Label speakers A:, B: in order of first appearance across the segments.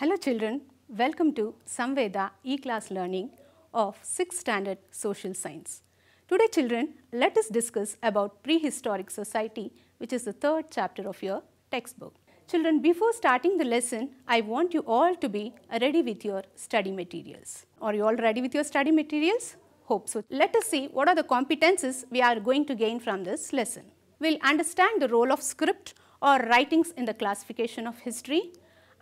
A: Hello children, welcome to Samveda E-Class Learning of 6th Standard Social Science. Today children, let us discuss about Prehistoric Society which is the third chapter of your textbook. Children, before starting the lesson, I want you all to be ready with your study materials. Are you all ready with your study materials? Hope so. Let us see what are the competences we are going to gain from this lesson. We'll understand the role of script or writings in the classification of history,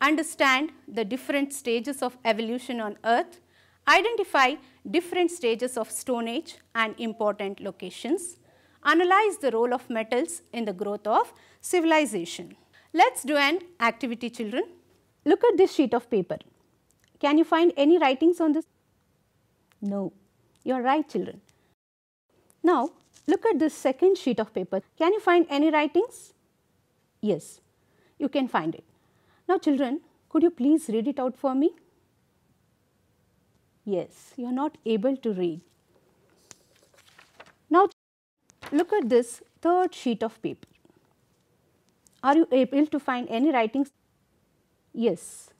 A: understand the different stages of evolution on earth, identify different stages of stone age and important locations, analyze the role of metals in the growth of civilization. Let's do an activity children. Look at this sheet of paper. Can you find any writings on this? No. You are right children. Now look at this second sheet of paper. Can you find any writings? Yes, you can find it. Now children, could you please read it out for me? Yes, you are not able to read. Now look at this third sheet of paper. Are you able to find any writings? Yes,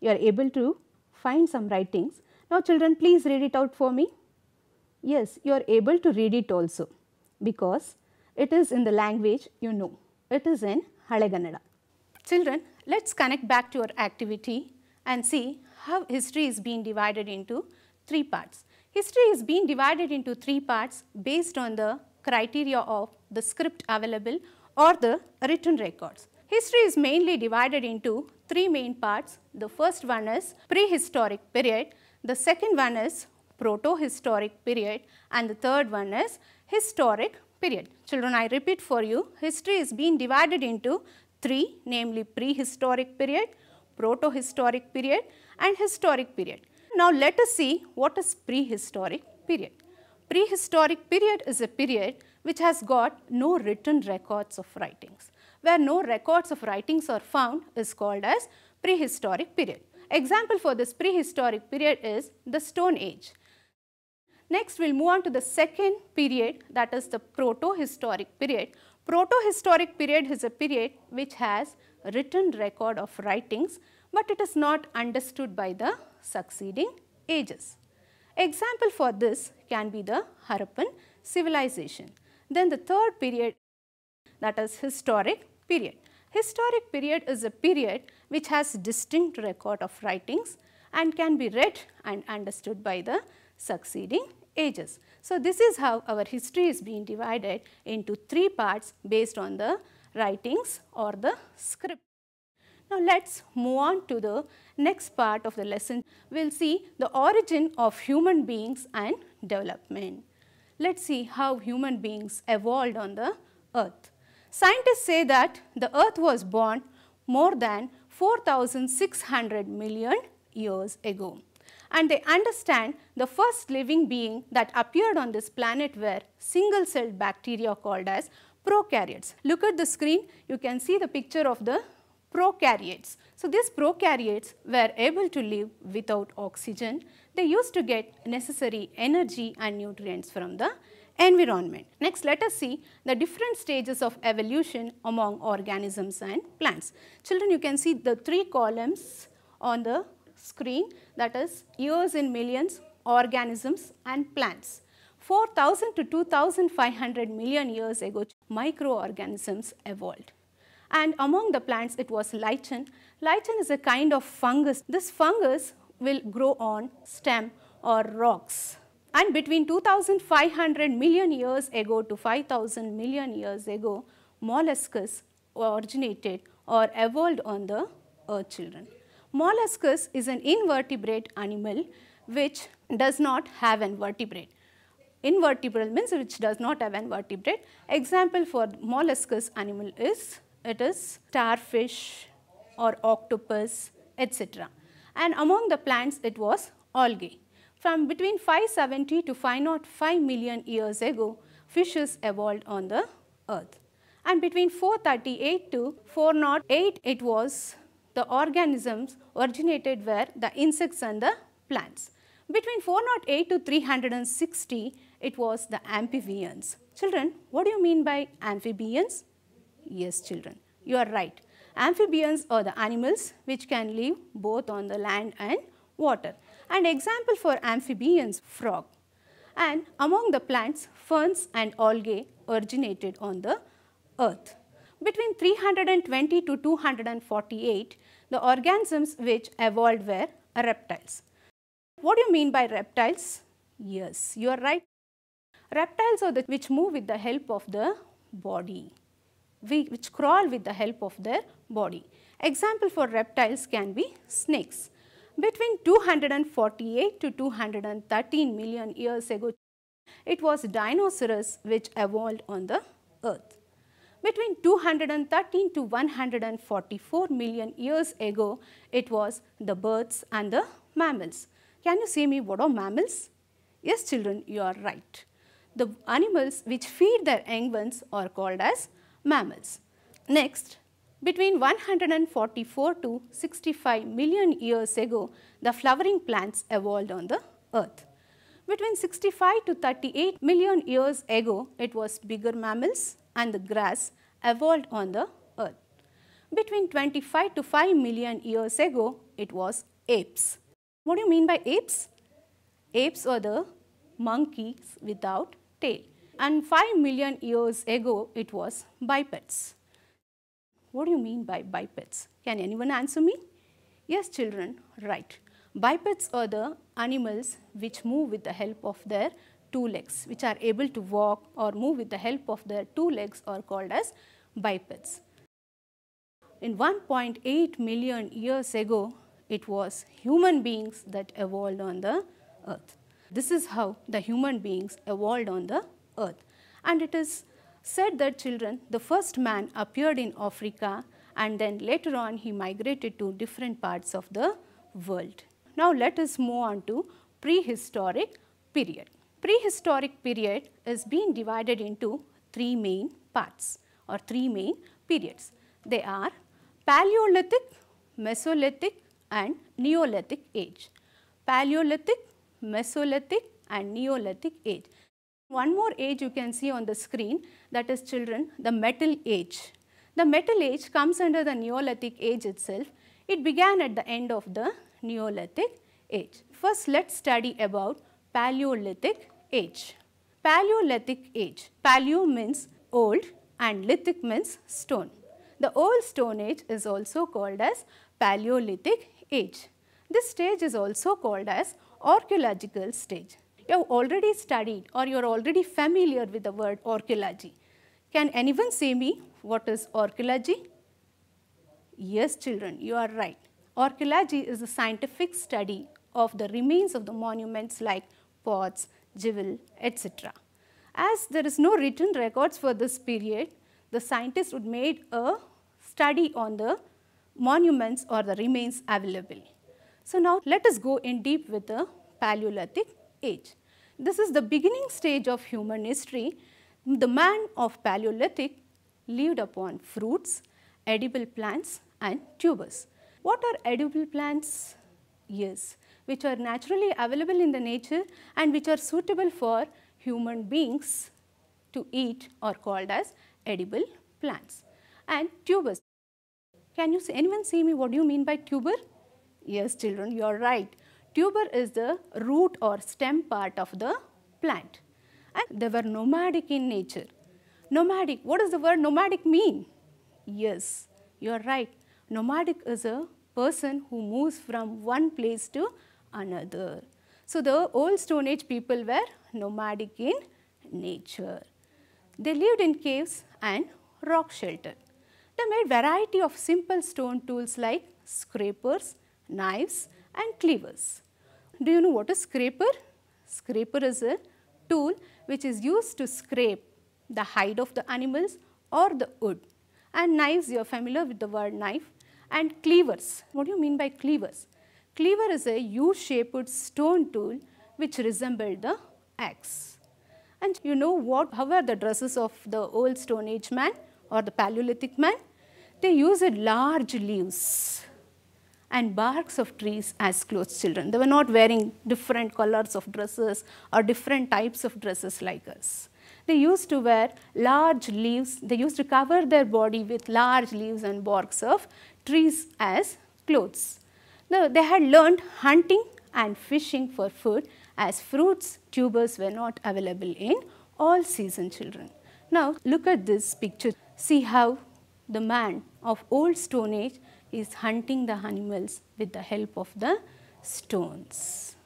A: you are able to find some writings. Now children please read it out for me. Yes, you are able to read it also because it is in the language you know. It is in Haleganada. Children, let's connect back to our activity and see how history is being divided into three parts. History is being divided into three parts based on the criteria of the script available or the written records. History is mainly divided into three main parts. The first one is prehistoric period, the second one is proto-historic period and the third one is historic period. Children, I repeat for you, history is being divided into three namely prehistoric period, protohistoric period and historic period. Now let us see what is prehistoric period. Prehistoric period is a period which has got no written records of writings. Where no records of writings are found is called as prehistoric period. Example for this prehistoric period is the Stone Age. Next we will move on to the second period that is the proto-historic period Proto-historic period is a period which has written record of writings, but it is not understood by the succeeding ages. Example for this can be the Harappan civilization. Then the third period that is historic period. Historic period is a period which has distinct record of writings and can be read and understood by the succeeding ages. So this is how our history is being divided into three parts based on the writings or the script. Now let's move on to the next part of the lesson. We'll see the origin of human beings and development. Let's see how human beings evolved on the earth. Scientists say that the earth was born more than 4600 million years ago and they understand the first living being that appeared on this planet were single-celled bacteria called as prokaryotes. Look at the screen, you can see the picture of the prokaryotes. So, these prokaryotes were able to live without oxygen. They used to get necessary energy and nutrients from the environment. Next, let us see the different stages of evolution among organisms and plants. Children, you can see the three columns on the screen that is years in millions, organisms and plants. 4000 to 2500 million years ago microorganisms evolved. And among the plants it was lichen. Lichen is a kind of fungus. This fungus will grow on stem or rocks. And between 2500 million years ago to 5000 million years ago, mollusks originated or evolved on the earth children. Molluscus is an invertebrate animal which does not have an vertebrate. Invertebral means which does not have an vertebrate. Example for molluscus animal is it is starfish or octopus etc. And among the plants it was algae. From between 570 to 505 million years ago, fishes evolved on the earth. And between 438 to 408 it was the organisms originated were the insects and the plants. Between 408 to 360, it was the amphibians. Children, what do you mean by amphibians? Yes, children, you are right. Amphibians are the animals which can live both on the land and water. An example for amphibians, frog. And among the plants, ferns and algae originated on the earth. Between 320 to 248, the organisms which evolved were reptiles. What do you mean by reptiles? Yes, you are right. Reptiles are the which move with the help of the body, which crawl with the help of their body. Example for reptiles can be snakes. Between 248 to 213 million years ago, it was dinosaurs which evolved on the earth between 213 to 144 million years ago, it was the birds and the mammals. Can you see me what are mammals? Yes children, you are right. The animals which feed their young ones are called as mammals. Next, between 144 to 65 million years ago, the flowering plants evolved on the earth. Between 65 to 38 million years ago, it was bigger mammals and the grass evolved on the earth. Between 25 to 5 million years ago, it was apes. What do you mean by apes? Apes are the monkeys without tail. And 5 million years ago, it was bipeds. What do you mean by bipeds? Can anyone answer me? Yes, children, right. Bipeds are the animals which move with the help of their two legs, which are able to walk or move with the help of their two legs are called as bipeds. In 1.8 million years ago, it was human beings that evolved on the earth. This is how the human beings evolved on the earth. And it is said that children, the first man appeared in Africa and then later on he migrated to different parts of the world. Now let us move on to prehistoric period. Prehistoric period is being divided into three main parts or three main periods. They are Paleolithic, Mesolithic and Neolithic age. Paleolithic, Mesolithic and Neolithic age. One more age you can see on the screen that is children the metal age. The metal age comes under the Neolithic age itself. It began at the end of the Neolithic age. First let us study about Paleolithic age. Paleolithic age. Paleo means old and lithic means stone. The old stone age is also called as Paleolithic age. This stage is also called as archaeological stage. You have already studied or you are already familiar with the word archaeology. Can anyone say me what is archaeology? Yes children, you are right. Archaeology is the scientific study of the remains of the monuments like pots, Jewell, etc. As there is no written records for this period, the scientists would made a study on the monuments or the remains available. So now let us go in deep with the Paleolithic age. This is the beginning stage of human history. The man of Paleolithic lived upon fruits, edible plants and tubers. What are edible plants? Yes, which are naturally available in the nature and which are suitable for human beings to eat are called as edible plants. And tubers, can you see, anyone see me what do you mean by tuber? Yes children, you are right. Tuber is the root or stem part of the plant and they were nomadic in nature. Nomadic, what does the word nomadic mean? Yes, you are right. Nomadic is a person who moves from one place to another. So the old Stone Age people were nomadic in nature. They lived in caves and rock shelter. They made variety of simple stone tools like scrapers, knives and cleavers. Do you know what a scraper? Scraper is a tool which is used to scrape the hide of the animals or the wood. And knives, you are familiar with the word knife. And cleavers, what do you mean by cleavers? Cleaver is a U-shaped stone tool which resembled the axe. And you know what, how were the dresses of the old stone age man or the Paleolithic man? They used large leaves and barks of trees as clothes children. They were not wearing different colors of dresses or different types of dresses like us. They used to wear large leaves, they used to cover their body with large leaves and barks of trees as clothes they had learned hunting and fishing for food as fruits, tubers were not available in all season children. Now look at this picture. See how the man of old stone age is hunting the animals with the help of the stones.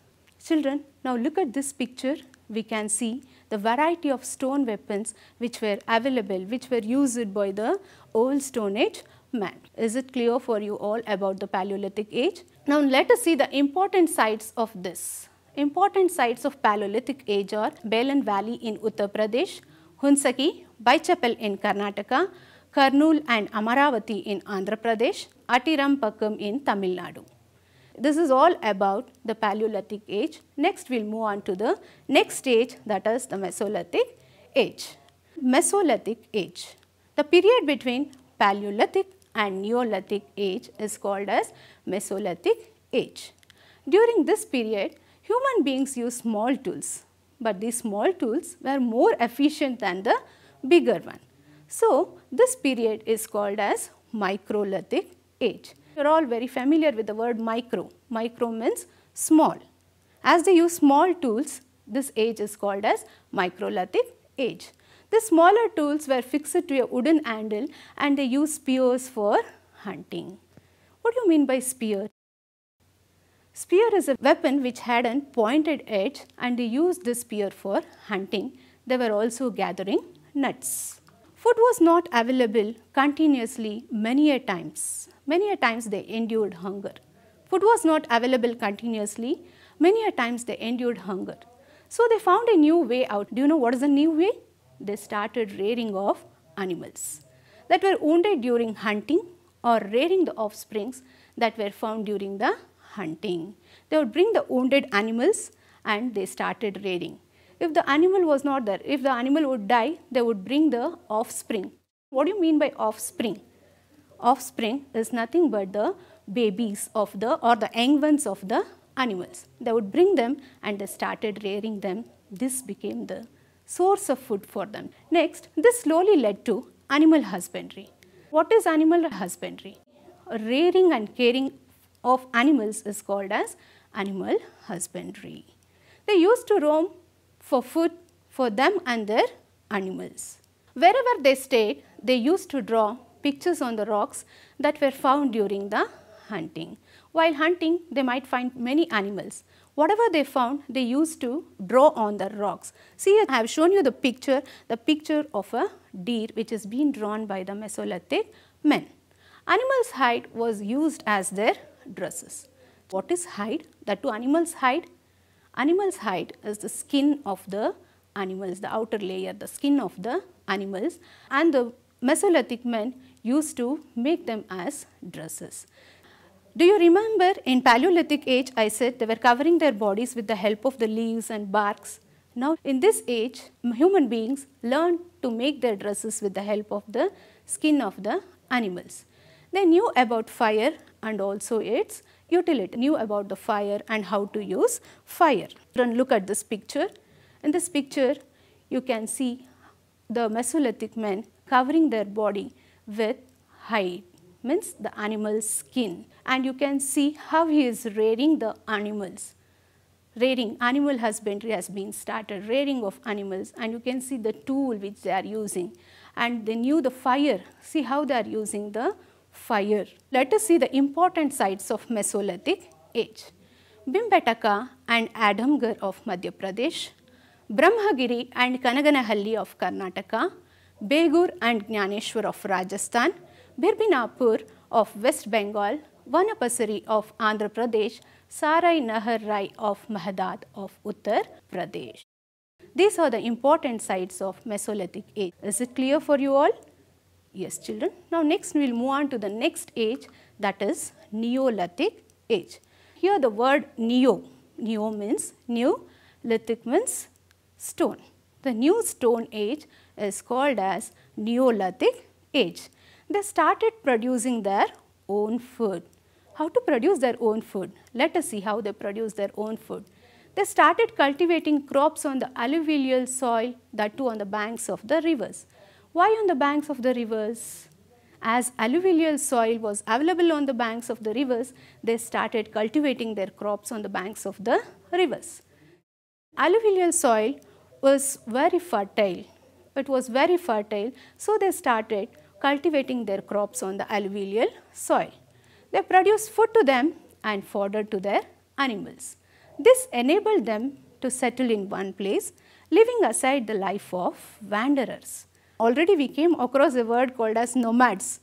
A: Children, now look at this picture. We can see the variety of stone weapons which were available, which were used by the old stone age man. Is it clear for you all about the Paleolithic age? Now let us see the important sites of this. Important sites of Paleolithic age are Belan Valley in Uttar Pradesh, Hunsaki, Baichapel in Karnataka, Karnool and Amaravati in Andhra Pradesh, Atirampakkam in Tamil Nadu. This is all about the Paleolithic age. Next we will move on to the next stage that is the Mesolithic age. Mesolithic age. The period between Paleolithic and Neolithic age is called as Mesolithic age. During this period, human beings used small tools, but these small tools were more efficient than the bigger one. So, this period is called as Microlithic age. You are all very familiar with the word micro. Micro means small. As they use small tools, this age is called as Microlithic age. The smaller tools were fixed to a wooden handle and they used spears for hunting. What do you mean by spear? Spear is a weapon which had a pointed edge and they used the spear for hunting. They were also gathering nuts. Food was not available continuously many a times. Many a times they endured hunger. Food was not available continuously. Many a times they endured hunger. So they found a new way out. Do you know what is the new way? they started rearing of animals that were wounded during hunting or rearing the offsprings that were found during the hunting. They would bring the wounded animals and they started rearing. If the animal was not there, if the animal would die, they would bring the offspring. What do you mean by offspring? Offspring is nothing but the babies of the or the young ones of the animals. They would bring them and they started rearing them. This became the source of food for them. Next, this slowly led to animal husbandry. What is animal husbandry? Rearing and caring of animals is called as animal husbandry. They used to roam for food for them and their animals. Wherever they stayed, they used to draw pictures on the rocks that were found during the hunting. While hunting, they might find many animals. Whatever they found, they used to draw on the rocks. See, I have shown you the picture, the picture of a deer which is being drawn by the Mesolithic men. Animals' hide was used as their dresses. What is hide? That to animals' hide? Animals' hide is the skin of the animals, the outer layer, the skin of the animals and the Mesolithic men used to make them as dresses. Do you remember in Paleolithic age I said they were covering their bodies with the help of the leaves and barks? Now in this age human beings learned to make their dresses with the help of the skin of the animals. They knew about fire and also its utility, knew about the fire and how to use fire. And look at this picture. In this picture you can see the Mesolithic men covering their body with hide means the animal's skin and you can see how he is rearing the animals. Rearing, animal husbandry has been started, rearing of animals and you can see the tool which they are using and they knew the fire, see how they are using the fire. Let us see the important sites of Mesolithic age. Bimbetaka and Adamgarh of Madhya Pradesh, Brahmagiri and Kanaganahalli of Karnataka, Begur and Gnaneshwar of Rajasthan, Birbinapur of West Bengal, Vanapasari of Andhra Pradesh, Sarai Nahar Rai of Mahadad of Uttar Pradesh. These are the important sites of Mesolithic age. Is it clear for you all? Yes, children. Now, next we will move on to the next age that is Neolithic age. Here the word neo, neo means new, lithic means stone. The new stone age is called as Neolithic age they started producing their own food. How to produce their own food? Let us see how they produce their own food. They started cultivating crops on the alluvial soil, that too on the banks of the rivers. Why on the banks of the rivers? As alluvial soil was available on the banks of the rivers, they started cultivating their crops on the banks of the rivers. Alluvial soil was very fertile. It was very fertile, so they started cultivating their crops on the alluvial soil. They produce food to them and fodder to their animals. This enabled them to settle in one place, leaving aside the life of wanderers. Already we came across a word called as nomads,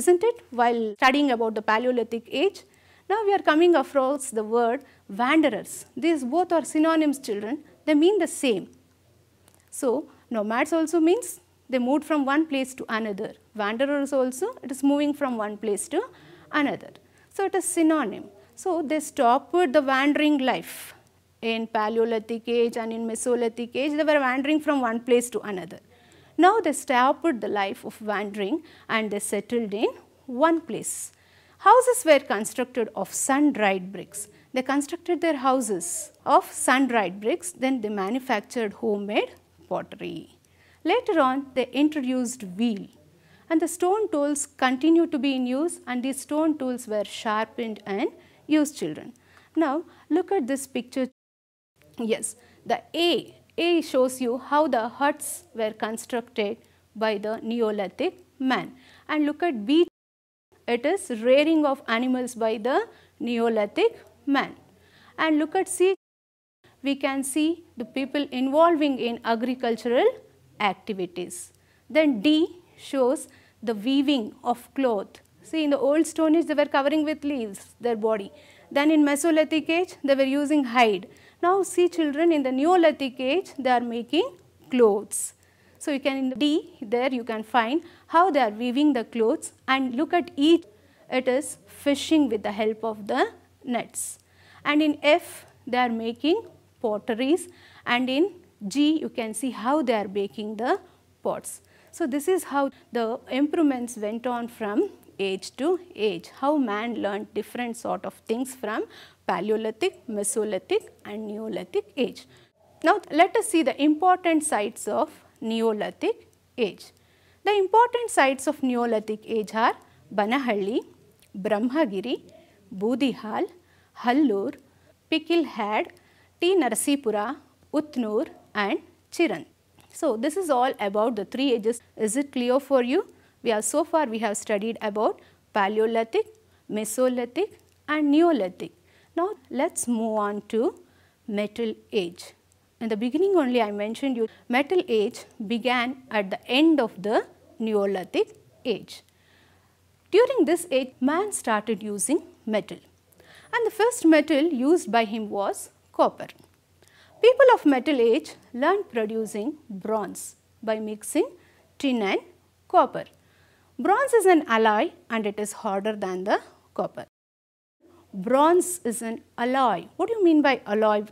A: isn't it? While studying about the Paleolithic age, now we are coming across the word wanderers. These both are synonyms children, they mean the same. So, nomads also means they moved from one place to another. Wanderers also, it is moving from one place to another. So it is synonym. So they stopped the wandering life. In Paleolithic age and in Mesolithic age, they were wandering from one place to another. Now they stopped the life of wandering and they settled in one place. Houses were constructed of sun-dried bricks. They constructed their houses of sun-dried bricks, then they manufactured homemade pottery. Later on, they introduced wheel and the stone tools continued to be in use and these stone tools were sharpened and used children. Now, look at this picture. Yes, the A, A shows you how the huts were constructed by the Neolithic man. And look at B, it is rearing of animals by the Neolithic man. And look at C, we can see the people involving in agricultural activities. Then D shows the weaving of cloth. See in the old stone age they were covering with leaves their body. Then in Mesolithic age they were using hide. Now see children in the Neolithic age they are making clothes. So you can in D there you can find how they are weaving the clothes and look at each it is fishing with the help of the nets. And in F they are making potteries and in G you can see how they are baking the pots. So, this is how the improvements went on from age to age, how man learned different sort of things from Paleolithic, Mesolithic and Neolithic age. Now, let us see the important sites of Neolithic age. The important sites of Neolithic age are Banahalli, Brahmagiri, Budihal, Hallur, Pikilhad, T. Narsipura, Utnur, and Chiran. So, this is all about the three ages. Is it clear for you? We have so far we have studied about Paleolithic, Mesolithic and Neolithic. Now, let us move on to Metal Age. In the beginning only I mentioned you Metal Age began at the end of the Neolithic age. During this age, man started using metal and the first metal used by him was copper. People of metal age learned producing bronze by mixing tin and copper. Bronze is an alloy and it is harder than the copper. Bronze is an alloy. What do you mean by alloy?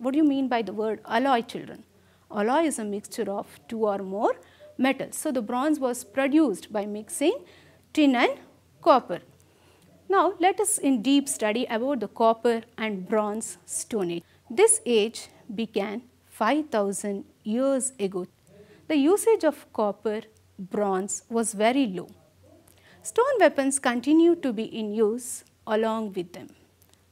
A: What do you mean by the word alloy children? Alloy is a mixture of two or more metals. So, the bronze was produced by mixing tin and copper. Now, let us in deep study about the copper and bronze stone age. This age began 5000 years ago. The usage of copper, bronze was very low. Stone weapons continue to be in use along with them.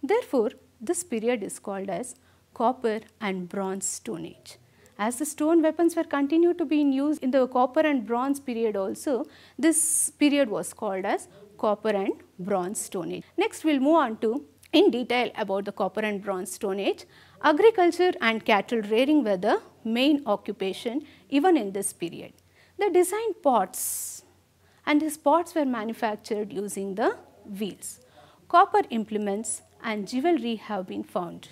A: Therefore, this period is called as copper and bronze stone age. As the stone weapons were continued to be in use in the copper and bronze period also, this period was called as copper and bronze stone age. Next we will move on to in detail about the copper and bronze stone age Agriculture and cattle rearing were the main occupation even in this period. They designed pots and these pots were manufactured using the wheels. Copper implements and jewelry have been found.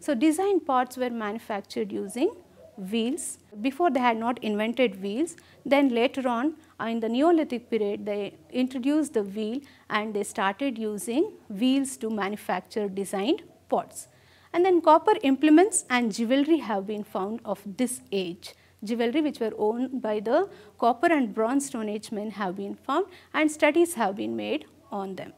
A: So, design pots were manufactured using wheels. Before they had not invented wheels, then later on in the Neolithic period they introduced the wheel and they started using wheels to manufacture designed pots. And then copper implements and jewelry have been found of this age. Jewelry which were owned by the copper and bronze stone age men have been found and studies have been made on them.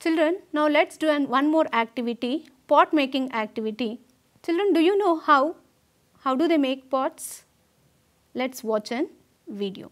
A: Children, now let's do an one more activity, pot making activity. Children, do you know how? How do they make pots? Let's watch a video.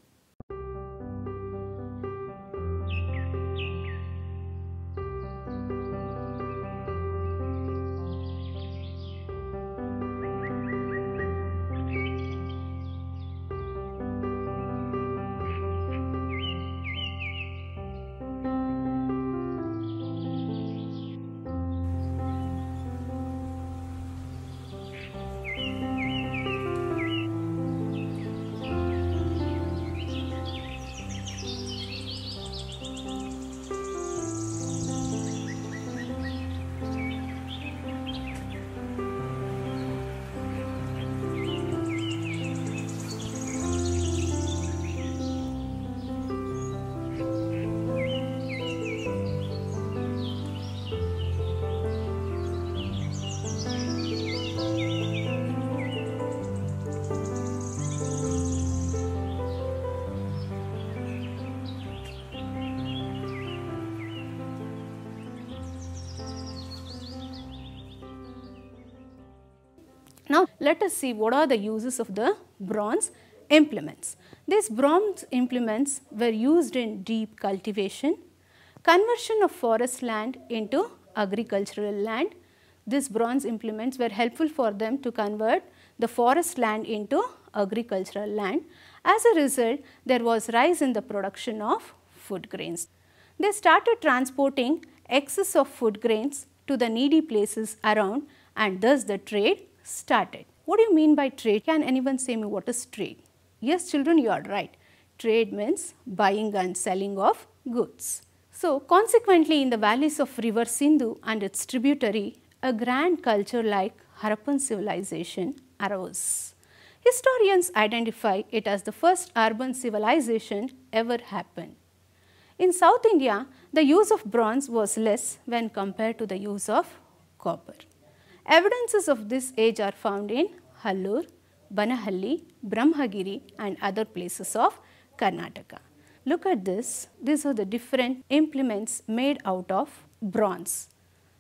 A: let us see what are the uses of the bronze implements. These bronze implements were used in deep cultivation, conversion of forest land into agricultural land. These bronze implements were helpful for them to convert the forest land into agricultural land. As a result, there was rise in the production of food grains. They started transporting excess of food grains to the needy places around and thus the trade started. What do you mean by trade? Can anyone say me what is trade? Yes, children, you are right. Trade means buying and selling of goods. So, consequently, in the valleys of river Sindhu and its tributary, a grand culture like Harappan civilization arose. Historians identify it as the first urban civilization ever happened. In South India, the use of bronze was less when compared to the use of copper. Evidences of this age are found in Hallur, Banahalli, Brahmagiri and other places of Karnataka. Look at this. These are the different implements made out of bronze.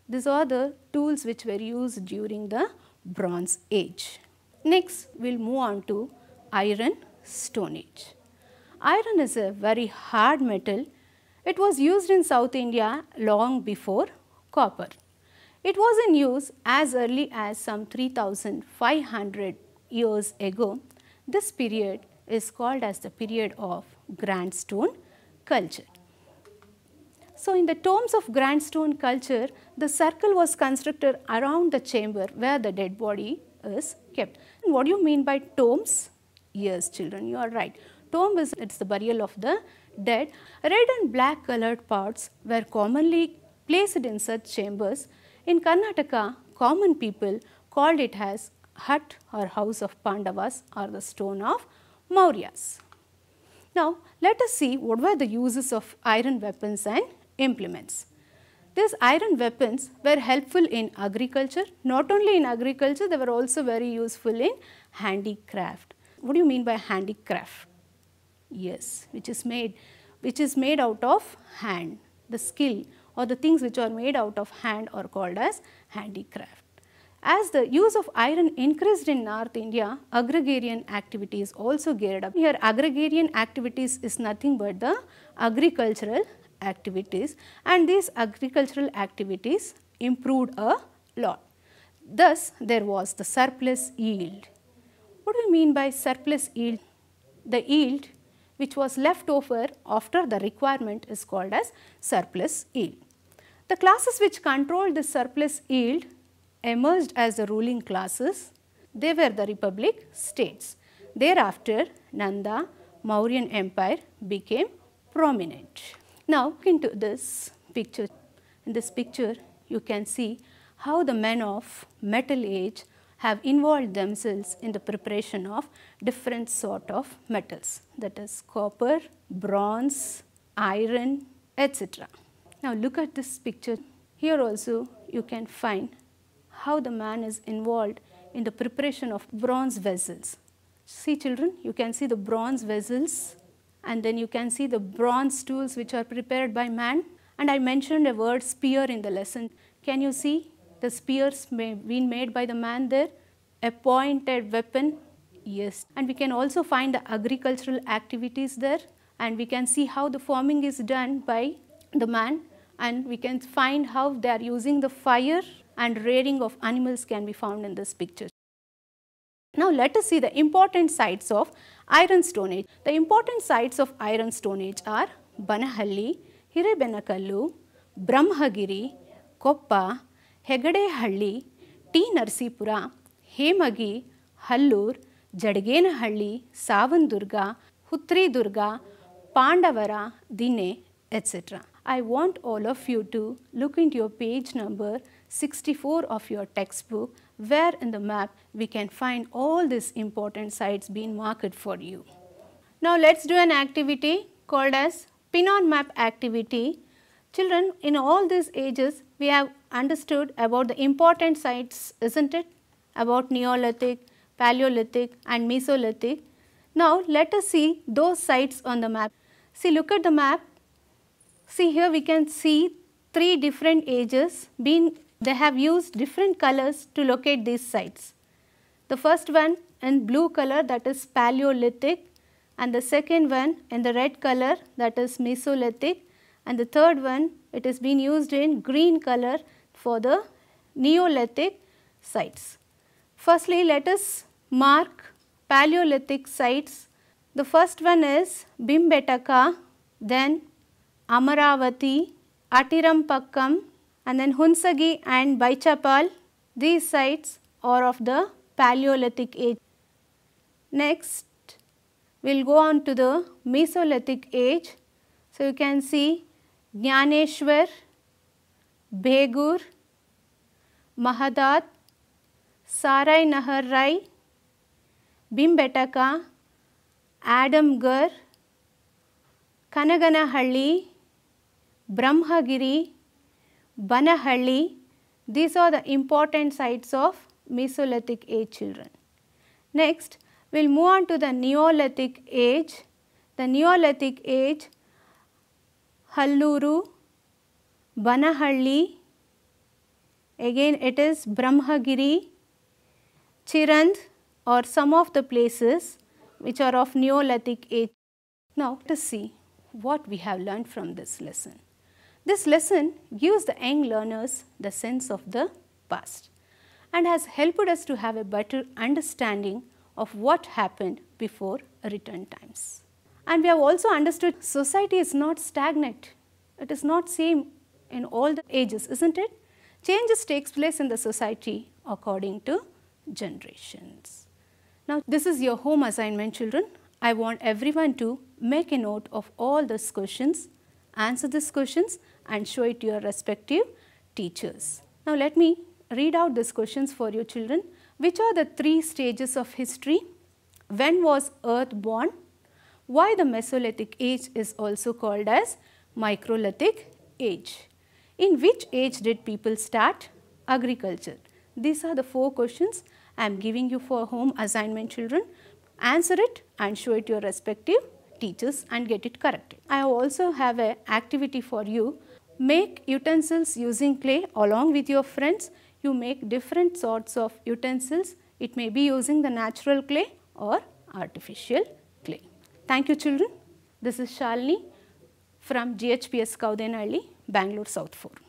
A: These are the tools which were used during the Bronze Age. Next, we will move on to iron stone age. Iron is a very hard metal. It was used in South India long before copper. It was in use as early as some 3500 years ago. This period is called as the period of Stone culture. So, in the tombs of Stone culture, the circle was constructed around the chamber where the dead body is kept. And what do you mean by tombs? Yes, children, you are right. Tomb is it's the burial of the dead. Red and black colored parts were commonly placed in such chambers in Karnataka, common people called it as hut or house of Pandavas or the stone of Mauryas. Now, let us see what were the uses of iron weapons and implements. These iron weapons were helpful in agriculture. Not only in agriculture, they were also very useful in handicraft. What do you mean by handicraft? Yes, which is made, which is made out of hand, the skill or the things which are made out of hand are called as handicraft. As the use of iron increased in North India, agrarian activities also geared up. Here agrarian activities is nothing but the agricultural activities and these agricultural activities improved a lot. Thus, there was the surplus yield. What do we mean by surplus yield? The yield which was left over after the requirement is called as surplus yield. The classes which controlled the surplus yield emerged as the ruling classes. They were the republic states. Thereafter, Nanda Mauryan Empire became prominent. Now, into this picture. In this picture, you can see how the men of metal age have involved themselves in the preparation of different sort of metals that is copper, bronze, iron, etc. Now look at this picture. Here also you can find how the man is involved in the preparation of bronze vessels. See children, you can see the bronze vessels and then you can see the bronze tools which are prepared by man. And I mentioned a word spear in the lesson. Can you see the spears being made by the man there? A pointed weapon, yes. And we can also find the agricultural activities there and we can see how the farming is done by the man and we can find how they are using the fire and rearing of animals can be found in this picture. Now let us see the important sites of Iron Stone Age. The important sites of Iron Stone Age are Banahalli, Hirebenakallu, Brahmagiri, Koppa, Hegadehalli, Narsipura, Hemagi, Hallur, Jadgenahalli, Savandurga, Hutri Durga, pandavara dine etc I want all of you to look into your page number 64 of your textbook where in the map we can find all these important sites being marked for you. Now let's do an activity called as pin on map activity. Children in all these ages we have understood about the important sites isn't it about Neolithic, Paleolithic and Mesolithic. Now let us see those sites on the map. See look at the map See here we can see three different ages being they have used different colors to locate these sites. The first one in blue color that is Paleolithic and the second one in the red color that is Mesolithic and the third one it is being used in green color for the Neolithic sites. Firstly, let us mark Paleolithic sites. The first one is Bimbetaka, then Amaravati, Atirampakkam and then Hunsagi and Baichapal. These sites are of the Paleolithic age. Next, we will go on to the Mesolithic age. So, you can see Jnaneshwar, Begur, Mahadat, Sarai Nahar Rai, Bimbetaka, Kanagana Kanaganahalli, Brahmagiri, Banahalli, these are the important sites of Mesolithic age children. Next, we will move on to the Neolithic age. The Neolithic age, Halluru, Banahalli, again it is Brahmagiri, Chirand or some of the places which are of Neolithic age. Now, to see what we have learned from this lesson. This lesson gives the young learners the sense of the past and has helped us to have a better understanding of what happened before return times. And we have also understood society is not stagnant. It is not same in all the ages, isn't it? Changes takes place in the society according to generations. Now, this is your home assignment children. I want everyone to make a note of all these questions, answer these questions and show it to your respective teachers. Now let me read out these questions for you children. Which are the three stages of history? When was earth born? Why the Mesolithic age is also called as Microlithic age? In which age did people start agriculture? These are the four questions I am giving you for home assignment children. Answer it and show it to your respective teachers and get it corrected. I also have an activity for you Make utensils using clay along with your friends. You make different sorts of utensils. It may be using the natural clay or artificial clay. Thank you children. This is Shalini from GHPS Kaudenalli, Bangalore South 4.